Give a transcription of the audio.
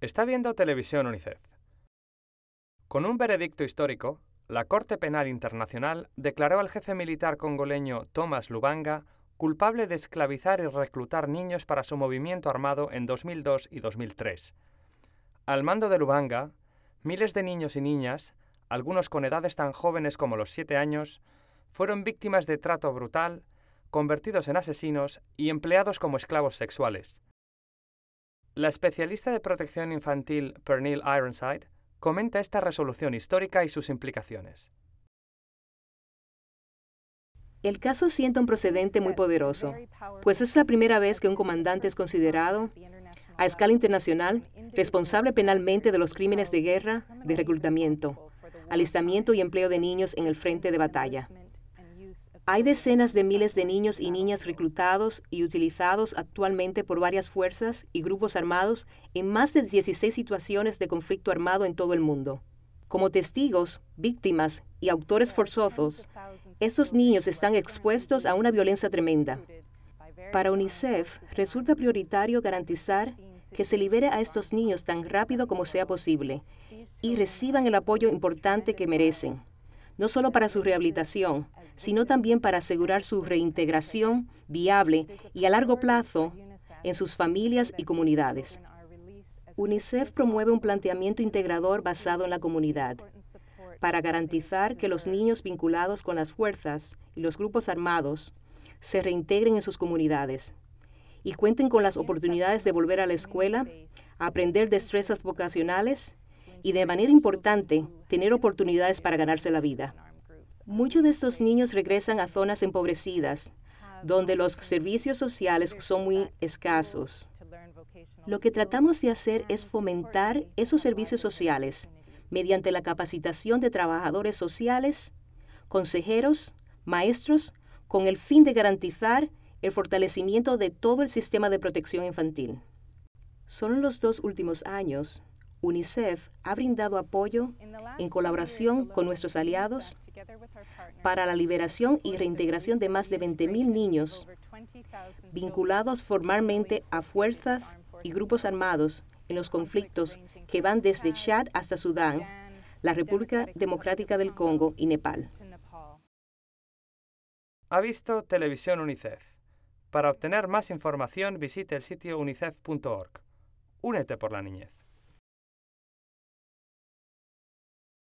está viendo televisión UNICEF. Con un veredicto histórico, la Corte Penal Internacional declaró al jefe militar congoleño Thomas Lubanga culpable de esclavizar y reclutar niños para su movimiento armado en 2002 y 2003. Al mando de Lubanga, miles de niños y niñas, algunos con edades tan jóvenes como los 7 años, fueron víctimas de trato brutal, convertidos en asesinos y empleados como esclavos sexuales. La especialista de protección infantil Pernille Ironside comenta esta resolución histórica y sus implicaciones. El caso sienta un procedente muy poderoso, pues es la primera vez que un comandante es considerado, a escala internacional, responsable penalmente de los crímenes de guerra, de reclutamiento, alistamiento y empleo de niños en el frente de batalla. Hay decenas de miles de niños y niñas reclutados y utilizados actualmente por varias fuerzas y grupos armados en más de 16 situaciones de conflicto armado en todo el mundo. Como testigos, víctimas y autores forzosos, estos niños están expuestos a una violencia tremenda. Para UNICEF resulta prioritario garantizar que se libere a estos niños tan rápido como sea posible y reciban el apoyo importante que merecen, no solo para su rehabilitación, sino también para asegurar su reintegración viable y a largo plazo en sus familias y comunidades. UNICEF promueve un planteamiento integrador basado en la comunidad para garantizar que los niños vinculados con las fuerzas y los grupos armados se reintegren en sus comunidades y cuenten con las oportunidades de volver a la escuela, aprender destrezas vocacionales y, de manera importante, tener oportunidades para ganarse la vida. Muchos de estos niños regresan a zonas empobrecidas, donde los servicios sociales son muy escasos. Lo que tratamos de hacer es fomentar esos servicios sociales mediante la capacitación de trabajadores sociales, consejeros, maestros, con el fin de garantizar el fortalecimiento de todo el sistema de protección infantil. Solo en los dos últimos años, UNICEF ha brindado apoyo en colaboración con nuestros aliados para la liberación y reintegración de más de 20.000 niños vinculados formalmente a fuerzas y grupos armados en los conflictos que van desde Chad hasta Sudán, la República Democrática del Congo y Nepal. Ha visto Televisión UNICEF. Para obtener más información visite el sitio unicef.org. Únete por la niñez.